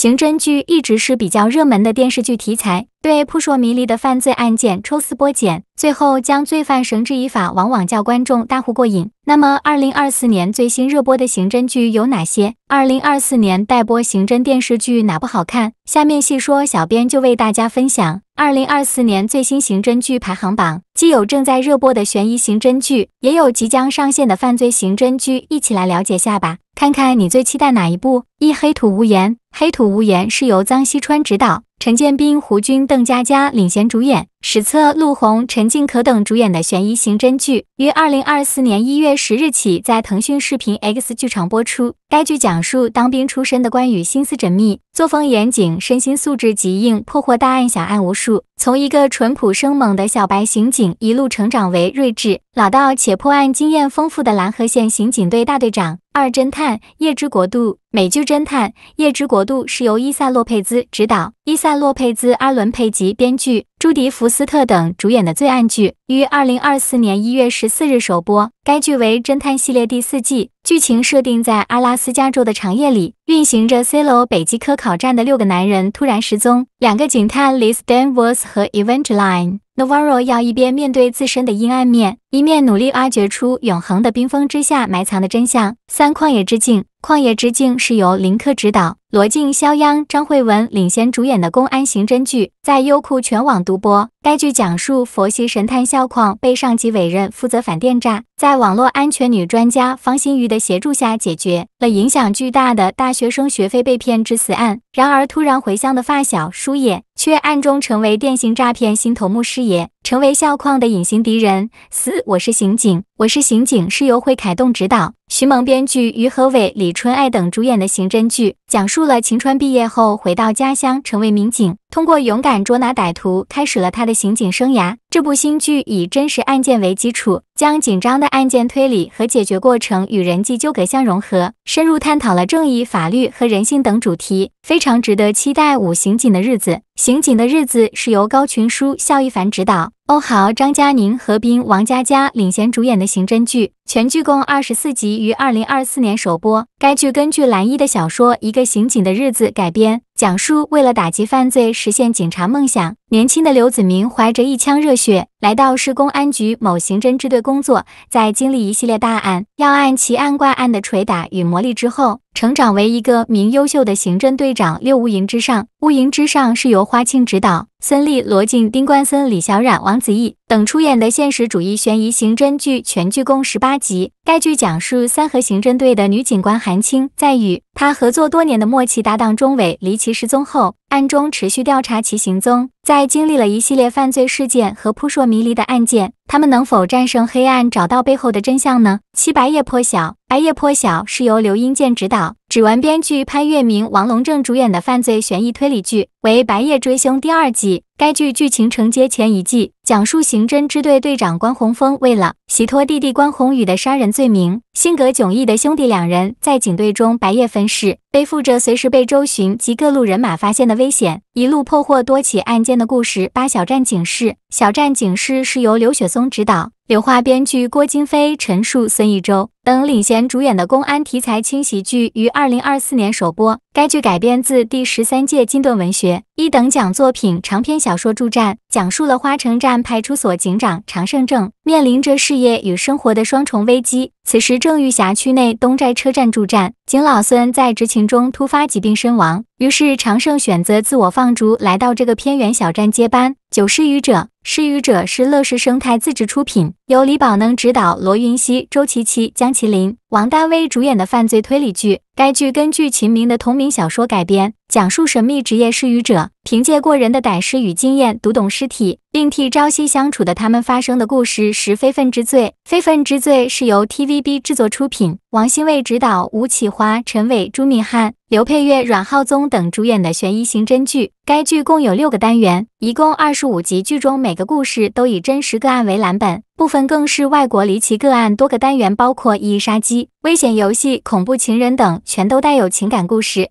刑侦剧一直是比较热门的电视剧题材，对扑朔迷离的犯罪案件抽丝剥茧，最后将罪犯绳之以法，往往叫观众大呼过瘾。那么，二零二四年最新热播的刑侦剧有哪些？二零二四年待播刑侦电视剧哪部好看？下面细说，小编就为大家分享二零二四年最新刑侦剧排行榜，既有正在热播的悬疑刑侦剧，也有即将上线的犯罪刑侦剧，一起来了解下吧。看看你最期待哪一部？《一黑土无言》。《黑土无言》是由张西川执导，陈建斌、胡军、邓家佳领衔主演。史册、陆虹、陈静可等主演的悬疑刑侦剧，于二零二四年一月十日起在腾讯视频 X 剧场播出。该剧讲述当兵出身的关羽心思缜密，作风严谨，身心素质极硬，破获大案小案无数。从一个淳朴生猛的小白刑警，一路成长为睿智、老道且破案经验丰富的蓝河县刑警队大队长。二侦探《夜之国度》美剧《侦探夜之国度》是由伊萨洛佩兹执导，伊萨洛佩兹、阿伦佩吉编剧。朱迪·福斯特等主演的罪案剧于二零二四年一月十四日首播，该剧为侦探系列第四季。剧情设定在阿拉斯加州的长夜里，运行着 CLO 北极科考站的六个男人突然失踪。两个警探 Liz Danvers 和 Evangeline Navarro 要一边面对自身的阴暗面，一面努力挖掘出永恒的冰封之下埋藏的真相。三《旷野之境》《旷野之境》是由林克执导，罗晋、肖央、张慧雯领衔主演的公安刑侦剧，在优酷全网独播。该剧讲述佛系神探肖旷被上级委任负责反电诈。在网络安全女专家方心瑜的协助下，解决了影响巨大的大学生学费被骗致死案。然而，突然回乡的发小舒野，却暗中成为电信诈骗新头目师爷。成为校矿的隐形敌人四。我是刑警，我是刑警，是由惠凯栋执导，徐萌编剧，于和伟、李春爱等主演的刑侦剧。讲述了秦川毕业后回到家乡，成为民警，通过勇敢捉拿歹徒，开始了他的刑警生涯。这部新剧以真实案件为基础，将紧张的案件推理和解决过程与人际纠葛相融合，深入探讨了正义、法律和人性等主题，非常值得期待。五刑警的日子。《刑警的日子》是由高群书、肖一凡执导，欧豪、张嘉宁、何冰、王佳佳领衔主演的刑侦剧，全剧共二十四集，于二零二四年首播。该剧根据蓝一的小说《一个刑警的日子》改编，讲述为了打击犯罪，实现警察梦想。年轻的刘子明怀着一腔热血来到市公安局某刑侦支队工作，在经历一系列大案、要案、奇案、怪案的捶打与磨砺之后，成长为一个名优秀的刑侦队长。六无营之上，无营之上是由花庆指导，孙俪、罗晋、丁冠森、李小冉、王子异等出演的现实主义悬疑刑侦剧。全剧共十八集。该剧讲述三河刑侦队的女警官韩青，在与她合作多年的默契搭档钟伟离奇失踪后。暗中持续调查其行踪，在经历了一系列犯罪事件和扑朔迷离的案件，他们能否战胜黑暗，找到背后的真相呢？《七白夜破晓》，《白夜破晓》是由刘英健执导。指玩编剧潘粤明、王龙正主演的犯罪悬疑推理剧为《白夜追凶》第二季。该剧剧情承接前一季，讲述刑侦支队队长关宏峰为了洗脱弟弟关宏宇的杀人罪名，性格迥异的兄弟两人在警队中白夜分饰，背负着随时被周巡及各路人马发现的危险，一路破获多起案件的故事。《八小站警示，小站警示是由刘雪松执导，刘化编剧，郭京飞、陈述孙艺洲。等领衔主演的公安题材轻喜剧于二零二四年首播。该剧改编自第十三届金盾文学一等奖作品长篇小说《助战》，讲述了花城站派出所警长常胜正面临着事业与生活的双重危机。此时正遇辖区内东寨车站助战，景老孙在执勤中突发疾病身亡，于是常胜选择自我放逐，来到这个偏远小站接班。《九失语者》失语者是乐视生态自制出品，由李宝能执导，罗云熙、周琪、奇将。《麒麟》王大威主演的犯罪推理剧，该剧根据秦明的同名小说改编，讲述神秘职业失语者凭借过人的胆识与经验读懂尸体。并替朝夕相处的他们发生的故事是《非分之罪》。《非分之罪》是由 TVB 制作出品，王新卫执导，吴启华、陈伟、朱敏汉、刘佩玥、阮浩宗等主演的悬疑刑侦剧。该剧共有六个单元，一共二十五集。剧中每个故事都以真实个案为蓝本，部分更是外国离奇个案。多个单元包括《一杀机》《危险游戏》《恐怖情人》等，全都带有情感故事。